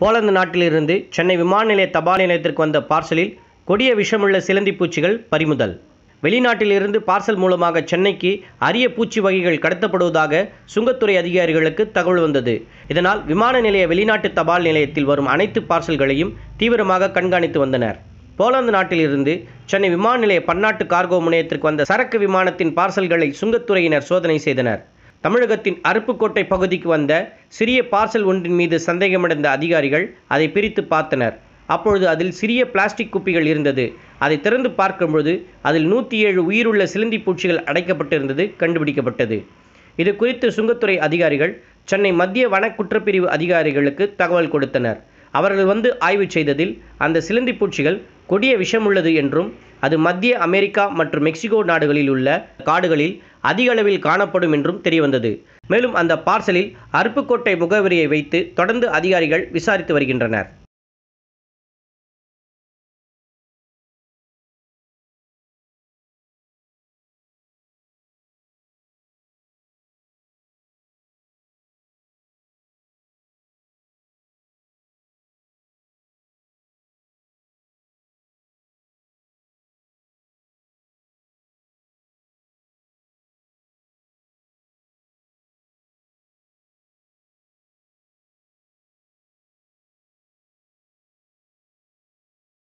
Poland நாட்டிலிருந்து சென்னை விமான நிலைய தபால் நிலையத்திற்கு வந்த பார்சலில் கொடிய விஷமுள்ள சிலந்தி பூச்சிகள் பறிமுதல் வெளிநாட்டிலிருந்து பார்சல் மூலமாக சென்னைக்கு அரிய பூச்சி வகைகள் கடத்தப்படுவதாக சுங்கத்துறை அதிகாரிகளுக்கு தகவல் வந்தது இதனால் விமான நிலைய வெளிநாட்டு தபால் நிலையத்தில் வரும் அனைத்து பார்சல்களையும் தீவிரமாக கண்காணித்து வந்தனர் போலந்து நாட்டிலிருந்து சென்னை விமான நிலைய பன்னாட்டு கார்கோ முனையத்திற்கு வந்த சரக்கு விமானத்தின் பார்சல்களை சுங்கத்துறையினர் சோதனை செய்தனர் தமிழகத்தின் அருப்புக்கோட்டை பகுதிக்கு வந்த சிறிய பார்சல் ஒன்றின் மீது சந்தேகமடைந்த அதிகாரிகள் அதை பிரித்து பார்த்தனர் அப்பொழுது அதில் சிறிய பிளாஸ்டிக் குப்பிகள் இருந்தது அதை திறந்து பார்க்கும்பொழுது அதில் நூற்றி ஏழு உயிருள்ள சிலந்தி பூச்சிகள் அடைக்கப்பட்டிருந்தது கண்டுபிடிக்கப்பட்டது இது குறித்து சுங்கத்துறை அதிகாரிகள் சென்னை மத்திய வன குற்றப்பிரிவு அதிகாரிகளுக்கு தகவல் கொடுத்தனர் அவர்கள் வந்து ஆய்வு செய்ததில் அந்த சிலந்தி பூச்சிகள் கொடிய விஷமுள்ளது என்றும் அது மத்திய அமெரிக்கா மற்றும் மெக்சிகோ நாடுகளில் உள்ள காடுகளில் அதிக அளவில் காணப்படும் என்றும் தெரியவந்தது மேலும் அந்த பார்சலில் அருப்புக்கோட்டை முகவரியை வைத்து தொடர்ந்து அதிகாரிகள் விசாரித்து வருகின்றனர்